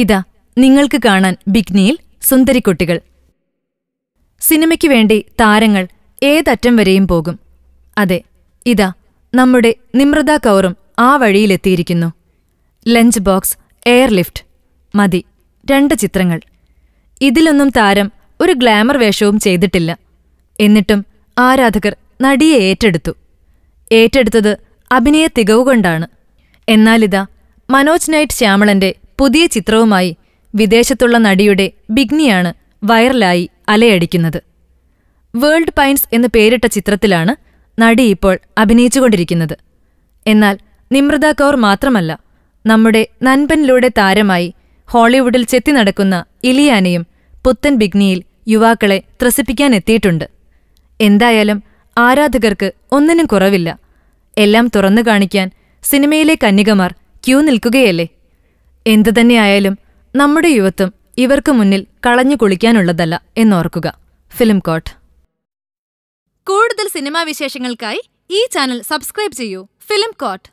ഇതാ നിങ്ങൾക്ക് കാണാൻ ബിഗ്നിയിൽ സുന്ദരിക്കുട്ടികൾ സിനിമയ്ക്ക് വേണ്ടി താരങ്ങൾ ഏതറ്റം വരെയും പോകും അതെ ഇതാ നമ്മുടെ നിമ്രത കൗറും ആ വഴിയിലെത്തിയിരിക്കുന്നു ലഞ്ച് ബോക്സ് എയർലിഫ്റ്റ് മതി രണ്ട് ചിത്രങ്ങൾ ഇതിലൊന്നും താരം ഒരു ഗ്ലാമർ വേഷവും ചെയ്തിട്ടില്ല എന്നിട്ടും ആരാധകർ നടിയെ ഏറ്റെടുത്തു ഏറ്റെടുത്തത് അഭിനയ തികവുകൊണ്ടാണ് എന്നാലിതാ മനോജ് നൈറ്റ് ശ്യാമളന്റെ പുതിയ ചിത്രവുമായി വിദേശത്തുള്ള നടിയുടെ ബിഗ്നിയാണ് വൈറലായി അലയടിക്കുന്നത് വേൾഡ് പൈൻസ് എന്ന് പേരിട്ട ചിത്രത്തിലാണ് നടി ഇപ്പോൾ അഭിനയിച്ചുകൊണ്ടിരിക്കുന്നത് എന്നാൽ നിമൃത കൗർ മാത്രമല്ല നമ്മുടെ നൻപനിലൂടെ താരമായി ഹോളിവുഡിൽ ചെത്തി നടക്കുന്ന ഇലിയാനയും പുത്തൻ ബിഗ്നിയിൽ യുവാക്കളെ ത്രസിപ്പിക്കാൻ എത്തിയിട്ടുണ്ട് എന്തായാലും ആരാധകർക്ക് ഒന്നിനും കുറവില്ല എല്ലാം തുറന്നു കാണിക്കാൻ സിനിമയിലെ കന്യകമാർ ക്യൂ നിൽക്കുകയല്ലേ എന്തുതന്നെയായാലും നമ്മുടെ യുവത്വം ഇവർക്ക് മുന്നിൽ കളഞ്ഞു കുളിക്കാനുള്ളതല്ല എന്നോർക്കുക ഫിലിം കോട്ട് കൂടുതൽ സിനിമാ വിശേഷങ്ങൾക്കായി ഈ ചാനൽ സബ്സ്ക്രൈബ് ചെയ്യൂ ഫിലിം കോട്ട്